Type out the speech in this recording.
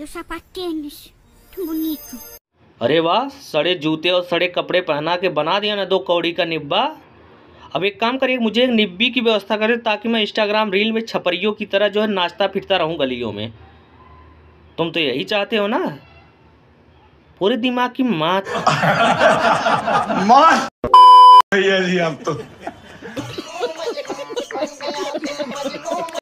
ये सपाटेनिस तुम Tão अरे वाह सड़े जूते और सड़े कपड़े पहना के बना दिया ना दो कौड़ी का निब्बा अब एक काम करिए मुझे एक निब्बी की व्यवस्था करें ताकि मैं इंस्टाग्राम रील में छपरियों की तरह जो है नाश्ता फिरता रहूं गलियों में तुम तो यही चाहते हो ना पूरे दिमाग की मात मात भैया जी आप तो